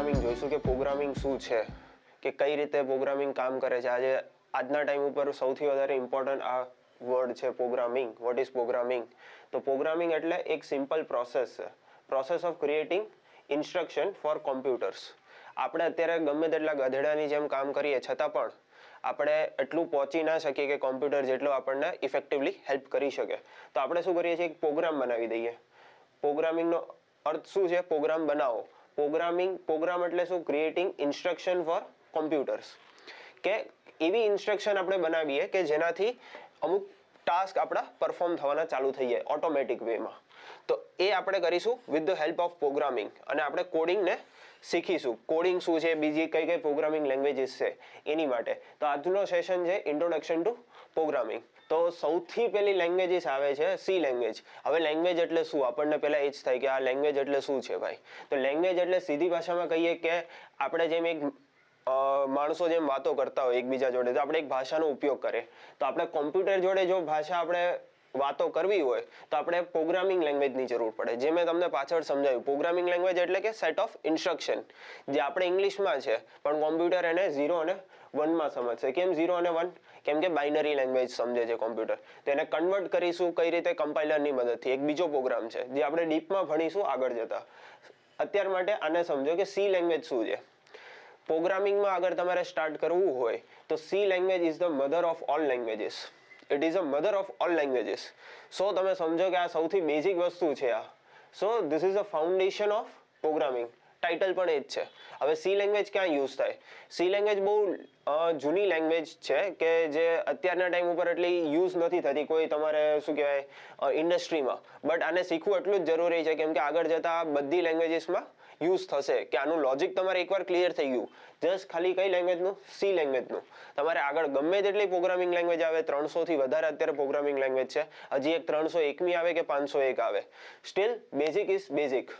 programming જોઈશું કે programming શું છે કે કઈ રીતે પ્રોગ્રામિંગ કામ કરે છે આજે આજના ટાઈમ ઉપર સૌથી વધારે ઇમ્પોર્ટન્ટ આ વર્ડ છે પ્રોગ્રામિંગ વોટ ઇઝ પ્રોગ્રામિંગ તો પ્રોગ્રામિંગ એટલે એક સિમ્પલ પ્રોસેસ છે process of creating instruction for computers આપણે અત્યારે ગમે તેટલા ગધેડાની જેમ કામ કરીએ છતાં પણ આપણે એટલું પહોંચી ના શકીએ કે કોમ્પ્યુટર જેટલો આપણને ઇફેક્ટિવલી હેલ્પ કરી શકે તો આપણે શું કરીએ છીએ એક પ્રોગ્રામ બનાવી દઈએ પ્રોગ્રામિંગનો અર્થ શું છે પ્રોગ્રામ બનાવો પ્રોગ્રામિંગ પ્રોગ્રામ એટલે શું ક્રિએટિંગ ઇન્સ્ટ્રક્શન ફોર કોમ્પ્યુટર્સ કે એવી ઇન્સ્ટ્રક્શન આપણે બનાવીએ કે જેનાથી અમુક ટાસ્ક આપણા પરફોર્મ થવાના ચાલુ થઈ જાય ઓટોમેટિક વેમાં તો એ આપણે કરીશું with the help of programming અને આપણે કોડિંગને શીખીશું કોડિંગ શું છે બીજી કઈ કઈ પ્રોગ્રામિંગ લેંગ્વેજીસ છે એની માટે તો આજનો સેશન છે ઇન્ટ્રોડક્શન ટુ પ્રોગ્રામિંગ તો સૌથી પહેલી લેંગ્વેજીસ આવે છે સી લેંગ્વેજ હવે લેંગ્વેજ એટલે શું આપણને પહેલાં એ જ થાય કે આ લેંગ્વેજ એટલે શું છે ભાઈ તો લેંગ્વેજ એટલે સીધી ભાષામાં કહીએ કે આપણે જેમ એક માણસો જેમ વાતો કરતા હોય એકબીજા જોડે તો આપણે એક ભાષાનો ઉપયોગ કરે તો આપણે કોમ્પ્યુટર જોડે જો ભાષા આપણે વાતો કરવી હોય તો આપણે પ્રોગ્રામિંગ લેંગ્વેજની જરૂર પડે જે મેં તમને પાછળ સમજાવ્યું પ્રોગ્રામિંગ લેંગ્વેજ એટલે કે સેટ ઓફ ઇન્સ્ટ્રક્શન જે આપણે ઇંગ્લિશમાં છે પણ કોમ્પ્યુટર એને ઝીરો અને વનમાં સમજશે કેમ ઝીરો અને વન કેમ કે બાઇનરી લેંગ્વેજ સમજે છે કોમ્પ્યુટર તો એને કન્વર્ટ કરીશું કઈ રીતે કમ્પાઇલરની મદદથી એક બીજો પ્રોગ્રામ છે જે આપણે ડીપમાં ભણીશું આગળ જતા અત્યાર માટે આને સમજો કે સી લેંગ્વેજ શું છે પ્રોગ્રામિંગમાં અગર તમારે સ્ટાર્ટ કરવું હોય તો C language is the mother of all languages it is a mother of all languages so તમે સમજો કે આ સૌથી બેઝિક વસ્તુ છે આ so this is a foundation of programming title પણ એ જ છે હવે સી લેંગ્વેજ ક્યાં યુઝ થાય સી લેંગ્વેજ બહુ જૂની લેંગ્વેજ છે કે જે અત્યારના ટાઈમ ઉપર એટલી યુઝ નથી થતી કોઈ તમારે શું કહેવાય ઇન્ડસ્ટ્રીમાં બટ આને શીખવું એટલું જ જરૂરી છે કેમ કે આગળ જતાં બધી લેંગ્વેજીસમાં યુઝ થશે કે આનું લોજિક તમારે એકવાર ક્લિયર થઈ ગયું જસ્ટ ખાલી કઈ લેંગ્વેજનું સી લેંગ્વેજનું તમારે આગળ ગમે તેટલી પ્રોગ્રામિંગ લેંગ્વેજ આવે ત્રણસોથી વધારે અત્યારે પ્રોગ્રામિંગ લેંગ્વેજ છે હજી એક ત્રણસો એકમી આવે કે પાંચસો એક આવે સ્ટીલ બેઝિક ઇઝ બેઝિક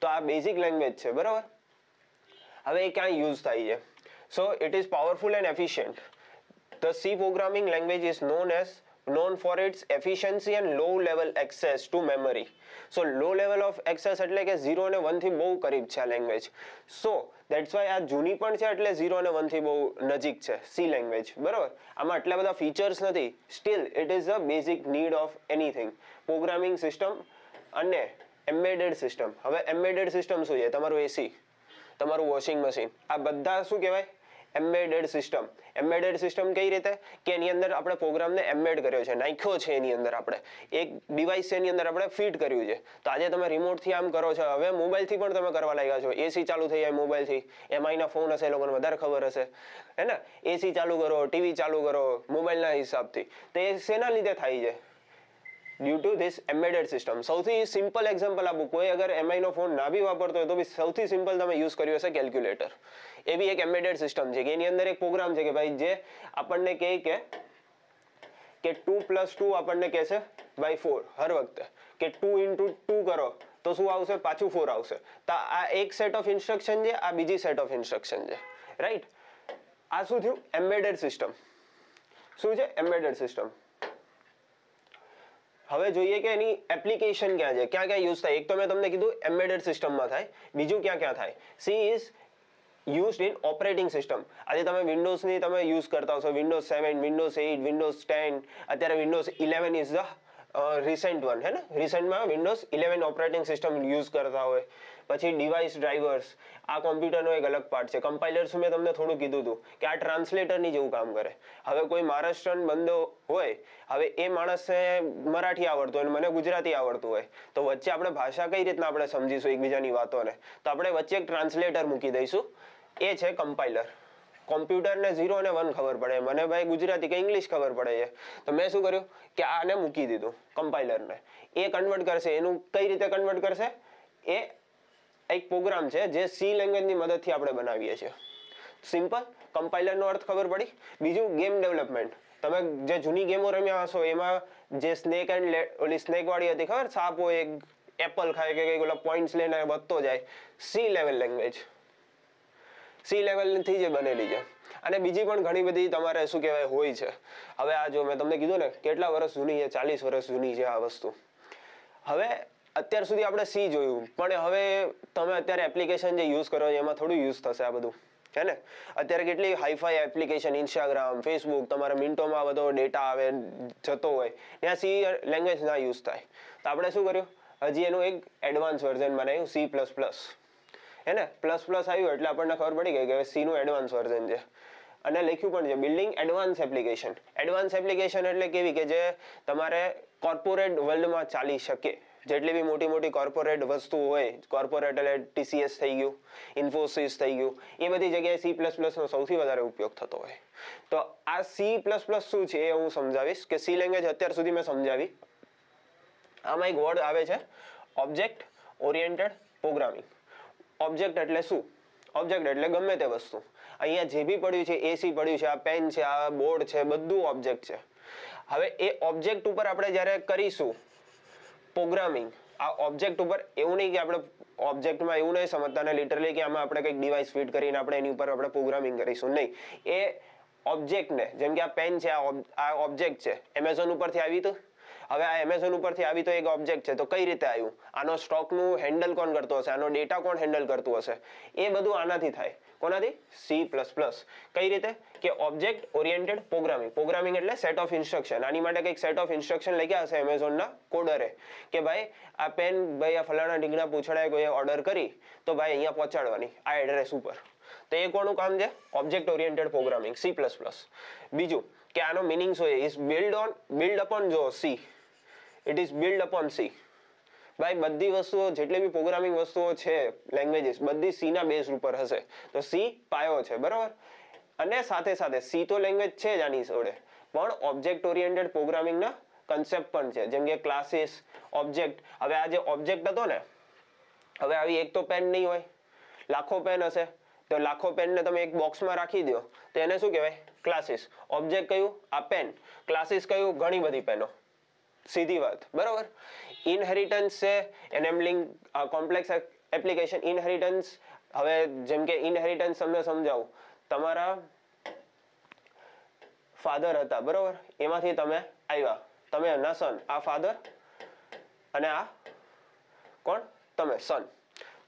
તો આ બેઝિક લેંગ્વેજ છે બરાબર હવે એ ક્યાંય યુઝ થાય છે so it is powerful and efficient the C programming language is known as known for its efficiency and low level access to memory so low level of access એટલે કે 0 અને 1 થી બહુ કરીબ છે આ લેંગ્વેજ સો દેટ્સ વાય આ જૂની પણ છે એટલે 0 અને 1 થી બહુ નજીક છે સી લેંગ્વેજ બરાબર આમાં એટલા બધા ફીચર્સ નથી still it is a basic need of anything programming system અને એમ્બેડેડ સિસ્ટમ હવે એમ્બેડેડ સિસ્ટમ શું છે તમારું એસી તમારું વોશિંગ મશીન આ બધા શું કહેવાય એમ્બેડેડ સિસ્ટમ એમ્બેડેડ સિસ્ટમ કઈ રીતે કે એની અંદર આપણે પ્રોગ્રામને એમ્બેડ કર્યો છે નાખ્યો છે એની અંદર આપણે એક ડિવાઇસ એની અંદર આપણે ફિટ કર્યું છે તો આજે તમે રિમોટથી આમ કરો છો હવે મોબાઈલથી પણ તમે કરવા લાગ્યા છો એસી ચાલુ થઈ જાય મોબાઈલથી એમઆઈના ફોન હશે એ લોકોને વધારે ખબર હશે હે ને એસી ચાલુ કરો ટીવી ચાલુ કરો મોબાઈલના હિસાબથી તો એ શેના લીધે થાય છે due to this embedded system સૌથી સિમ્પલ એક્ઝામ્પલ આપું કોઈ અગર એમઆઈનો ફોન ના બી વાપરતો હોય તો બી સૌથી સિમ્પલ તમે યુઝ કર્યો હશે કેલ્ક્યુલેટર એ બી એક એમ્બેડેડ સિસ્ટમ છે કે એની અંદર એક પ્રોગ્રામ છે કે ભાઈ જે આપણને કહે કે કે ટુ પ્લસ ટુ આપણને કહેશે બાય ફોર હર વખતે કે ટુ ઇન્ટુ ટુ કરો તો શું આવશે પાછું ફોર આવશે તો આ એક સેટ ઓફ ઇન્સ્ટ્રક્શન છે આ બીજી સેટ ઓફ ઇન્સ્ટ્રક્શન છે રાઈટ આ શું થયું એમ્બેડેડ સિસ્ટમ શું છે એમ્બેડેડ સિસ્ટમ હવે જોઈએ કે એની એપ્લિકેશન ક્યાં છે ક્યાં ક્યાં યુઝ થાય એક તો મેં તમને કીધું એમ્બેડેડ સિસ્ટમમાં થાય બીજું ક્યાં ક્યાં થાય C is use in operating system આજે તમે વિન્ડોઝની તમે યુઝ કરતા હશો Windows seven Windows eight Windows ten અત્યારે Windows eleven is the recent one હે ને રિસેન્ટમાં Windows eleven operating system use કરતા હોય પછી ડિવાઇસ ડ્રાઈવર્સ આ કોમ્પ્યુટરનો એક અલગ પાર્ટ છે કમ્પાઇલર્સ મેં તમને થોડું કીધું હતું કે આ ટ્રાન્સલેટરની જેવું કામ કરે હવે કોઈ મહારાષ્ટ્રન બંદો હોય હવે એ માણસને મરાઠી આવડતું હોય મને ગુજરાતી આવડતું હોય તો વચ્ચે આપણે ભાષા કઈ રીતના આપણે સમજીશું એકબીજાની વાતોને તો આપણે વચ્ચે એક ટ્રાન્સલેટર મૂકી દઈશું એ છે કમ્પાઇલર કોમ્પ્યુટરને ઝીરો અને વન ખબર પડે મને ભાઈ ગુજરાતી કે ઇંગ્લિશ ખબર પડે છે તો મેં શું કર્યું કે આને મૂકી દીધું કમ્પાઇલરને એ કન્વર્ટ કરશે એનું કઈ રીતે કન્વર્ટ કરશે એ એક પ્રોગ્રામ છે જે સી લેંગ્વેજની મદદથી આપણે બનાવીએ છીએ સિમ્પલ કમ્પાઇલરનો અર્થ ખબર પડી બીજું ગેમ ડેવલપમેન્ટ તમે જે જૂની ગેમો રમ્યા હશો એમાં જે સ્નેક એન્ડ ઓલી સ્નેકવાળી હતી ખબર સાપ હોય એક એપલ ખાય કે કંઈક ઓલા પોઈન્ટ્સ લઈને વધતો જાય સી લેવલ લેંગ્વેજ સી લેવલથી જે બનેલી છે અને બીજી પણ ઘણી બધી તમારે શું કહેવાય હોય છે હવે આ જો મેં તમને કીધું ને કેટલા વર્ષ જૂની છે ચાલીસ વર્ષ જૂની છે આ વસ્તુ હવે અત્યાર સુધી આપણે સી જોયું પણ હવે તમે અત્યારે એપ્લિકેશન જે યુઝ કરો એમાં થોડું યુઝ થશે આ બધું હે ને અત્યારે કેટલી હાઈફાઈ એપ્લિકેશન ઇન્સ્ટાગ્રામ ફેસબુક તમારા મિન્ટોમાં બધો ડેટા આવે જતો હોય ત્યાં સી લેંગ્વેજ ના યુઝ થાય તો આપણે શું કર્યું હજી એનું એક એડવાન્સ વર્ઝન બનાવ્યું સી પ્લસ પ્લસ હે ને પ્લસ પ્લસ આવ્યું એટલે આપણને ખબર પડી ગઈ કે સીનું એડવાન્સ વર્ઝન છે અને લખ્યું પણ છે building advance application advance application એટલે કેવી કે જે તમારે કોર્પોરેટ વર્લ્ડમાં ચાલી શકે જેટલી બી મોટી મોટી કોર્પોરેટ વસ્તુ હોય કોર્પોરેટ એટલે ટીસીએસ થઈ ગયું ઇન્ફોસિસ થઈ ગયું એ બધી જગ્યાએ સી પ્લસ પ્લસનો સૌથી વધારે ઉપયોગ થતો હોય તો આ સી પ્લસ પ્લસ શું છે એ હું સમજાવીશ કે સી લેંગ્વેજ અત્યાર સુધી મેં સમજાવી આમાં એક વર્ડ આવે છે ઓબ્જેક્ટ ઓરિએન્ટેડ પ્રોગ્રામિંગ ઓબ્જેક્ટ એટલે શું ઓબ્જેક્ટ એટલે ગમે તે વસ્તુ અહીંયા જે બી પડ્યું છે એસી પડ્યું છે આ પેન છે આ બોર્ડ છે બધું ઓબ્જેક્ટ છે હવે એ ઓબ્જેક્ટ ઉપર આપણે જ્યારે કરીશું પ્રોગ્રામિંગ આ ઓબ્જેક્ટ ઉપર એવું નહીં કે આપણે ઓબ્જેક્ટમાં એવું નહીં સમજતા ને લિટરલી કે આમાં આપણે કંઈક ડિવાઇસ ફિટ કરીને આપણે એની ઉપર આપણે પ્રોગ્રામિંગ કરીશું નહીં એ ઓબ્જેક્ટને જેમ કે આ પેન છે આ ઓબ્જેક્ટ છે એમેઝોન ઉપરથી આવી તો હવે આ એમેઝોન ઉપરથી આવી તો એક ઓબ્જેક્ટ છે તો કઈ રીતે આવ્યું આનો સ્ટોકનું હેન્ડલ કોણ કરતો હશે આનો ડેટા કોણ હેન્ડલ કરતું હશે એ બધું આનાથી થાય કોનાથી સી પ્લસ પ્લસ કઈ રીતે કે ઓબ્જેક્ટ ઓરિયન્ટેડ પ્રોગ્રામિંગ પ્રોગ્રામિંગ એટલે સેટ ઓફ ઇન્સ્ટ્રક્શન આની માટે કંઈક સેટ ઓફ ઇન્સ્ટ્રક્શન લખ્યા હશે એમેઝોનના કોડરે કે ભાઈ આ પેન ભાઈ આ ફલાણા ઢીંગણા પૂછડાએ કોઈ ઓર્ડર કરી તો ભાઈ અહીંયા પહોંચાડવાની આ એડ્રેસ ઉપર તો એ કોનું કામ છે object oriented programming C plus plus બીજું કે આનો મિનિંગ શું is build on build upon જો C it is build upon C ભાઈ બધી વસ્તુઓ જેટલી બી પ્રોગ્રામિંગ વસ્તુઓ છે લેંગ્વેજીસ બધી સી ના બેઝ ઉપર હશે તો સી પાયો છે બરાબર અને સાથે સાથે સી તો લેંગ્વેજ છે જ આની જોડે પણ ઓબ્જેક્ટ ઓરિએન્ટેડ પ્રોગ્રામિંગના કન્સેપ્ટ પણ છે જેમ કે ક્લાસીસ ઓબ્જેક્ટ હવે આ જે ઓબ્જેક્ટ હતો ને હવે આવી એક તો પેન નહીં હોય લાખો પેન હશે તો લાખો પેનને તમે એક બોક્સમાં રાખી દો તો એને શું કહેવાય ક્લાસીસ ઓબ્જેક્ટ કયું આ પેન ક્લાસીસ કયું ઘણી બધી પેનો સીધી વાત બરોબર ઇનહેરિટન્સ છે એનેબલિંગ કોમ્પ્લેક્સ એપ્લિકેશન ઇનહેરિટન્સ હવે જેમ કે ઇનહેરિટન્સ તમને સમજાવું તમારા ફાધર હતા બરાબર એમાંથી તમે આવ્યા તમે ના સન આ ફાધર અને આ કોણ તમે સન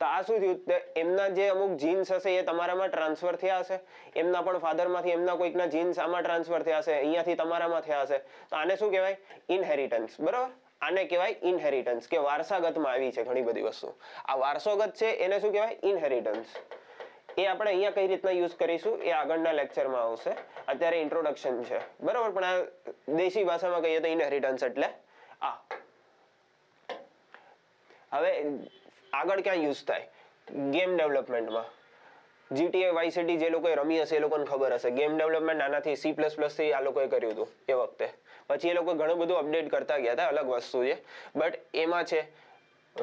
તો આ શું થયું એમના જે અમુક જીન્સ હશે એ તમારામાં ટ્રાન્સફર થયા હશે એમના પણ ફાધરમાંથી એમના કોઈકના જીન્સ આમાં ટ્રાન્સફર થયા હશે અહીંયાથી તમારામાં થયા હશે તો આને શું કહેવાય ઇનહેરિટન્સ બરાબર આને કહેવાય ઇનહેરિટન્સ કે વારસાગતમાં આવી છે ઘણી બધી વસ્તુ આ વારસોગત છે એને શું કહેવાય ઇનહેરિટન્સ એ આપણે અહીંયા કઈ રીતના યુઝ કરીશું એ આગળના લેક્ચરમાં આવશે અત્યારે ઇન્ટ્રોડક્શન છે બરાબર પણ આ દેશી ભાષામાં કહીએ તો ઇનહેરિટન્સ એટલે આ હવે આગળ ક્યાં યુઝ થાય ગેમ ડેવલપમેન્ટમાં જીટીએ વાય સિટી જે લોકોએ રમી હશે એ લોકોને ખબર હશે ગેમ ડેવલપમેન્ટ આનાથી સી પ્લસ પ્લસથી આ લોકોએ કર્યું હતું એ વખતે પછી એ લોકો ઘણું બધું અપડેટ કરતા ગયા હતા અલગ વસ્તુ છે બટ એમાં છે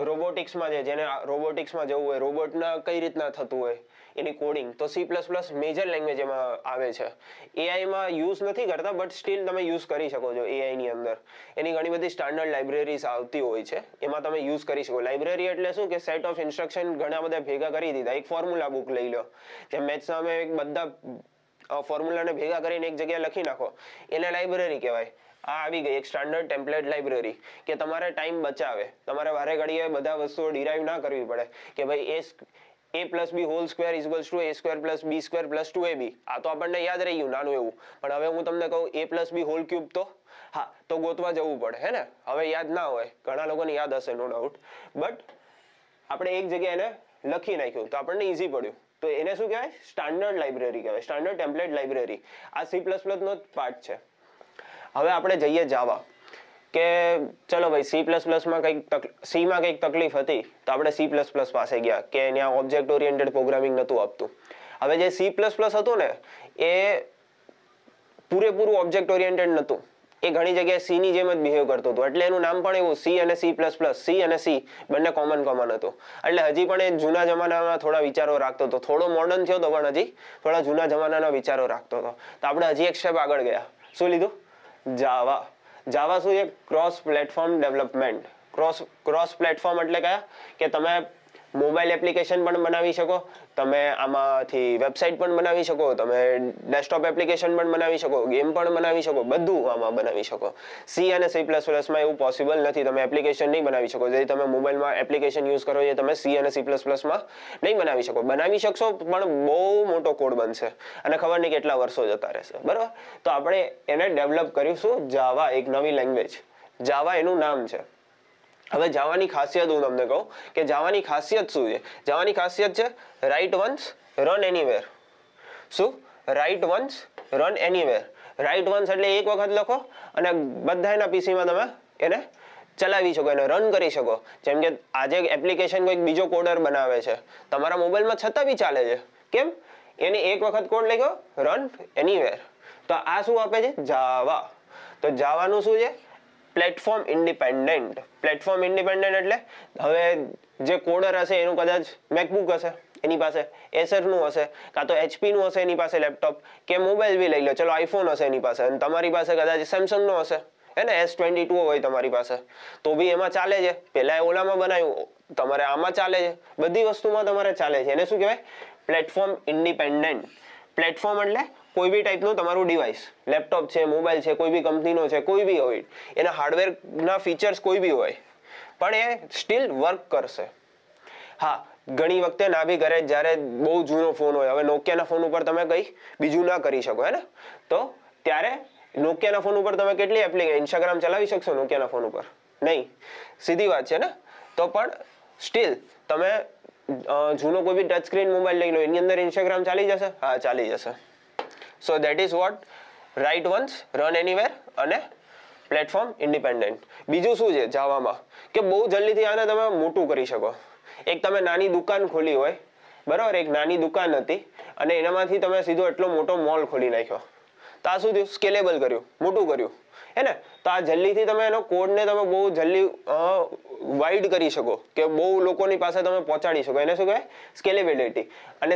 રોબોટિક્સમાં છે જેને રોબોટિક્સમાં જવું હોય રોબોટના કઈ રીતના થતું હોય એની કોડિંગ તો C plus plus major language એમાં આવે છે એઆઈમાં યુઝ નથી કરતા બટ સ્ટીલ તમે યુઝ કરી શકો છો એઆઈની અંદર એની ઘણી બધી સ્ટાન્ડર્ડ લાઇબ્રેરીઝ આવતી હોય છે એમાં તમે યુઝ કરી શકો લાઇબ્રેરી એટલે શું કે સેટ ઓફ ઇન્સ્ટ્રક્શન ઘણા બધા ભેગા કરી દીધા એક ફોર્મ્યુલા બુક લઈ લો જે મેથ્સ તમે એક બધા ફોર્મ્યુલાને ભેગા કરીને એક જગ્યાએ લખી નાખો એને લાઇબ્રેરી કહેવાય આ આવી ગઈ એક સ્ટાન્ડર્ડ ટેમ્પલેટ લાઇબ્રેરી કે તમારે ટાઈમ બચાવે તમારે વારે ઘડીએ બધા વસ્તુઓ ડિરાઈવ ના કરવી પડે કે ભાઈ એ a plus b whole square is to a square plus b square plus two a b આ તો આપણને યાદ રહી નાનું એવું પણ હવે હું તમને કહું a plus b whole cube તો હા તો ગોતવા જવું પડે હે ને હવે યાદ ના હોય ઘણા લોકોને યાદ હશે નો ડાઉટ બટ આપણે એક જગ્યાએ એને લખી નાખ્યું તો આપણને ઈઝી પડ્યું તો એને શું કહેવાય સ્ટાન્ડર્ડ લાઇબ્રેરી કહેવાય સ્ટાન્ડર્ડ ટેમ્પલેટ લાઇબ્રેરી આ સી પ્લસ પ્લસનો જ પાર્ટ છે હવે આપણે જઈએ જાવા કે ચલો ભાઈ સી પ્લસ પ્લસમાં કંઈક સીમાં કંઈક તકલીફ હતી તો આપણે સી પ્લસ પ્લસ પાસે ગયા કે ત્યાં ઓબ્જેક્ટ ઓરિએન્ટેડ પ્રોગ્રામિંગ નહોતું આપતું હવે જે સી પ્લસ પ્લસ હતું ને એ પૂરેપૂરું ઓબ્જેક્ટ ઓરિએન્ટેડ નહોતું એ ઘણી જગ્યાએ સી ની જેમ જ બિહેવ કરતું હતું એટલે એનું નામ પણ એવું સી અને સી પ્લસ પ્લસ સી અને સી બંને કોમન કોમન હતું એટલે હજી પણ એ જૂના જમાનામાં થોડા વિચારો રાખતો હતો થોડો મોડર્ન થયો તો પણ હજી થોડા જૂના જમાનાના વિચારો રાખતો હતો તો આપણે હજી એક સ્ટેપ આગળ ગયા શું લીધું જાવા જાવા શું છે cross platform development cross cross platform એટલે કયા કે તમે મોબાઈલ એપ્લિકેશન પણ બનાવી શકો તમે આમાંથી વેબસાઇટ પણ બનાવી શકો તમે ડેસ્કટોપ એપ્લિકેશન પણ બનાવી શકો ગેમ પણ બનાવી શકો બધું આમાં બનાવી શકો સી અને સી પ્લસ પ્લસમાં એવું પોસિબલ નથી તમે એપ્લિકેશન નહીં બનાવી શકો જે તમે મોબાઈલમાં એપ્લિકેશન યુઝ કરો એ તમે સી અને સી પ્લસ પ્લસમાં નહીં બનાવી શકો બનાવી શકશો પણ બહુ મોટો કોડ બનશે અને ખબર નહીં કેટલા વર્ષો જતા રહેશે બરાબર તો આપણે એને ડેવલપ કરીશું જાવા એક નવી લેંગ્વેજ જાવા એનું નામ છે હવે જાવાની ખાસિયત હું તમને કહું કે જવાની ખાસિયત શું છે જવાની ખાસિયત છે રાઇટ વન્સ રન એનીવેર શું write once run anywhere write once એટલે એક વખત લખો અને બધા એના પીસીમાં તમે એને ચલાવી શકો એને રન કરી શકો જેમ કે આજે એપ્લિકેશન કોઈક બીજો કોડર બનાવે છે તમારા મોબાઈલમાં છતાં બી ચાલે છે કેમ એને એક વખત કોડ લખ્યો રન એનીવેર તો આ શું આપે છે જાવા તો જાવાનું શું છે પ્લેટફોર્મ ઇન્ડિપેન્ડન્ટ પ્લેટફોર્મ ઇન્ડિપેન્ડન્ટ એટલે હવે જે કોડર હશે એનું કદાચ મેકબુક હશે એની પાસે એસરનું હશે કાં તો એચપીનું હશે એની પાસે લેપટોપ કે મોબાઈલ બી લઈ લો ચલો આઈફોન હશે એની પાસે અને તમારી પાસે કદાચ સેમસંગનો હશે હે ને એસ ટ્વેન્ટી ટુ હોય તમારી પાસે તો બી એમાં ચાલે છે પહેલાં ઓલામાં બનાવ્યું તમારે આમાં ચાલે છે બધી વસ્તુમાં તમારે ચાલે છે એને શું કહેવાય પ્લેટફોર્મ ઇન્ડિપેન્ડન્ટ પ્લેટફોર્મ એટલે કોઈ બી ટાઈપનું તમારું ડિવાઇસ લેપટોપ છે મોબાઈલ છે કોઈ બી કંપનીનો છે કોઈ બી હોય એના હાર્ડવેરના ફીચર્સ કોઈ બી હોય પણ એ સ્ટીલ વર્ક કરશે હા ઘણી વખતે ના બી કરે જ્યારે બહુ જૂનો ફોન હોય હવે નોકિયાના ફોન ઉપર તમે કંઈ બીજું ના કરી શકો હે ને તો ત્યારે નોકિયાના ફોન ઉપર તમે કેટલી એપ્લિકેશન ઇન્સ્ટાગ્રામ ચલાવી શકશો નોકિયાના ફોન ઉપર નહીં સીધી વાત છે ને તો પણ સ્ટીલ તમે જૂનો કોઈ બી ટચ સ્ક્રીન મોબાઈલ લઈ લો એની અંદર ઇન્સ્ટાગ્રામ ચાલી જશે હા ચાલી જશે so that is what write once run anywhere અને પ્લેટફોર્મ ઇન્ડિપેન્ડન્ટ બીજું શું છે જાવામાં કે બહુ જલ્દીથી આને તમે મોટું કરી શકો એક તમે નાની દુકાન ખોલી હોય બરાબર એક નાની દુકાન હતી અને એનામાંથી તમે સીધો એટલો મોટો મોલ ખોલી નાખ્યો તો આ શું થયું સ્કેલેબલ કર્યું મોટું કર્યું હે તો આ જલ્દીથી તમે એનો કોડને તમે બહુ જલ્દી વાઇડ કરી શકો કે બહુ લોકોની પાસે તમે પહોંચાડી શકો એને શું કહેવાય સ્કેલેબિલિટી અને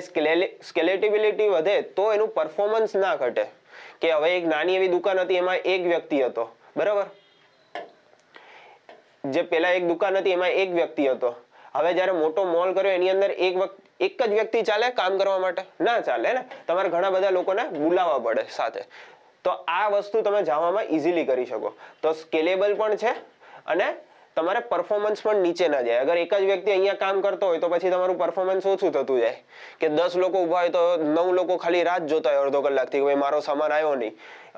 સ્કેલેટિબિલિટી વધે તો એનું પરફોર્મન્સ ના ઘટે કે હવે એક નાની એવી દુકાન હતી એમાં એક વ્યક્તિ હતો બરાબર જે પેલા એક દુકાન હતી એમાં એક વ્યક્તિ હતો હવે જ્યારે મોટો મોલ કર્યો એની અંદર એક વખત એક જ વ્યક્તિ ચાલે કામ કરવા માટે ના ચાલે ને તમારે ઘણા બધા લોકોને બોલાવવા પડે સાથે તો આ વસ્તુ તમે જાવામાં ઇઝીલી કરી શકો તો સ્કેલેબલ પણ છે અને તમારે પરફોર્મન્સ પણ નીચે ના જાય અગર એક જ વ્યક્તિ અહીંયા કામ કરતો હોય તો પછી તમારું પરફોર્મન્સ ઓછું થતું જાય કે દસ લોકો ઊભા હોય તો નવ લોકો ખાલી રાત જોતા હોય અડધો કલાકથી ભાઈ મારો સામાન આવ્યો નહીં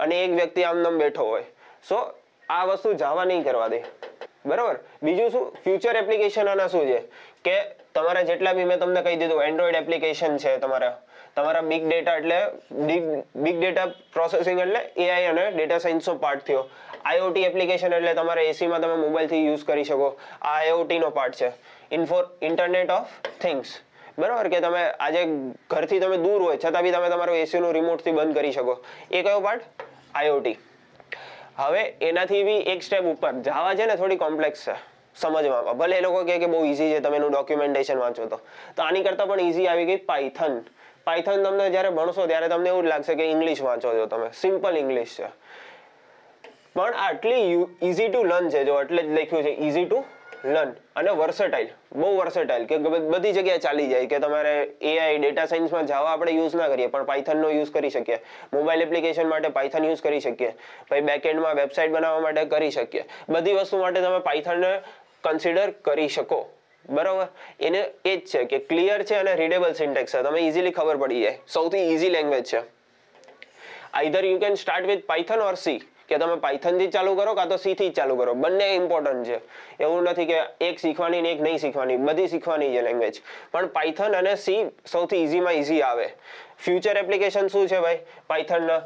અને એક વ્યક્તિ આમ બેઠો હોય સો આ વસ્તુ જાવા નહીં કરવા દે બરાબર બીજું શું ફ્યુચર એપ્લિકેશન આના શું છે કે તમારા જેટલા બી મેં તમને કહી દીધું એન્ડ્રોઈડ એપ્લિકેશન છે તમારા તમારા બિગ ડેટા એટલે બિગ ડેટા પ્રોસેસિંગ એટલે એઆઈ અને ડેટા સાયન્સનો પાર્ટ થયો આઈઓટી એપ્લિકેશન એટલે તમારા એસીમાં તમે મોબાઈલથી યુઝ કરી શકો આ આઈઓટીનો પાર્ટ છે ઇન્ફોર ઇન્ટરનેટ ઓફ થિંગ્સ બરાબર કે તમે આજે ઘરથી તમે દૂર હોય છતાં બી તમે તમારો એસીનું રિમોટથી બંધ કરી શકો એ કયો પાર્ટ આઈઓટી હવે એનાથી બી એક સ્ટેપ ઉપર જાવા છે ને થોડી કોમ્પ્લેક્સ છે સમજવામાં ભલે એ લોકો કે બહુ ઇઝી છે તમે એનું ડોક્યુમેન્ટેશન વાંચો તો આની કરતાં પણ ઇઝી આવી ગઈ પાઇથન પાયથન તમને જ્યારે ભણશો ત્યારે તમને એવું જ લાગશે કે ઇંગ્લિશ વાંચો છો તમે સિમ્પલ ઇંગ્લિશ છે પણ આટલી ઇઝી ટુ લર્ન છે જો એટલે જ લખ્યું છે ઇઝી ટુ લર્ન અને વર્સેટાઇલ બહુ વર્સેટાઇલ કે બધી જગ્યાએ ચાલી જાય કે તમારે એઆઈ ડેટા સાયન્સમાં જાવા આપણે યુઝ ના કરીએ પણ પાયથનનો યુઝ કરી શકીએ મોબાઈલ એપ્લિકેશન માટે પાયથન યુઝ કરી શકીએ પછી બેકએન્ડમાં વેબસાઇટ બનાવવા માટે કરી શકીએ બધી વસ્તુ માટે તમે પાયથનને કન્સિડર કરી શકો બરોબર એને એ જ છે કે ક્લિયર છે અને રીડેબલ સિન્ટેક્સ છે તમે ઇઝીલી ખબર પડી જાય સૌથી ઇઝી લેંગ્વેજ છે either you can start with Python or C કે તમે પાઇથન થી ચાલુ કરો કાં તો સીથી થી ચાલુ કરો બંને ઇમ્પોર્ટન્ટ છે એવું નથી કે એક શીખવાની ને એક નહીં શીખવાની બધી શીખવાની છે લેંગ્વેજ પણ પાઇથન અને સી સૌથી ઇઝીમાં ઇઝી આવે ફ્યુચર એપ્લિકેશન શું છે ભાઈ પાઇથનના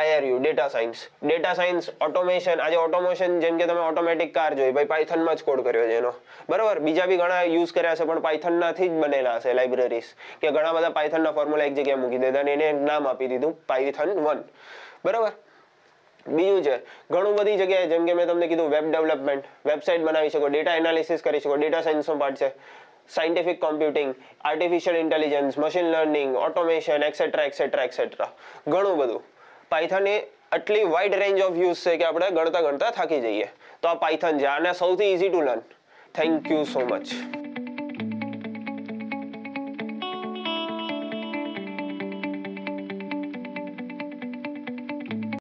આઈઆરયુ data science data science automation આજે ઓટોમેશન જેમ કે તમે ઓટોમેટિક કાર જોઈ ભાઈ પાયથનમાં જ કોડ કર્યો છે એનો બરાબર બીજા બી ઘણા યુઝ કર્યા છે પણ પાયથનનાથી જ બનેલા હશે લાઇબ્રેરીઝ કે ઘણા બધા પાયથનના ફોર્મ્યુલા એક જગ્યાએ મૂકી દીધા અને એને નામ આપી દીધું પાયથન વન બરાબર બીજું છે ઘણું બધી જગ્યાએ જેમ કે મેં તમને કીધું વેબ ડેવલપમેન્ટ વેબસાઇટ બનાવી શકો ડેટા એનાલિસિસ કરી શકો ડેટા સાયન્સનો પાર્ટ છે scientific computing artificial intelligence machine learning automation etcetera etcetera etcetera ઘણું બધું પાયથન એ આટલી વાઇડ રેન્જ ઓફ યુઝ છે કે આપણે ગણતા ગણતા થાકી જઈએ તો આ પાયથન છે આને સૌથી easy to learn thank you so much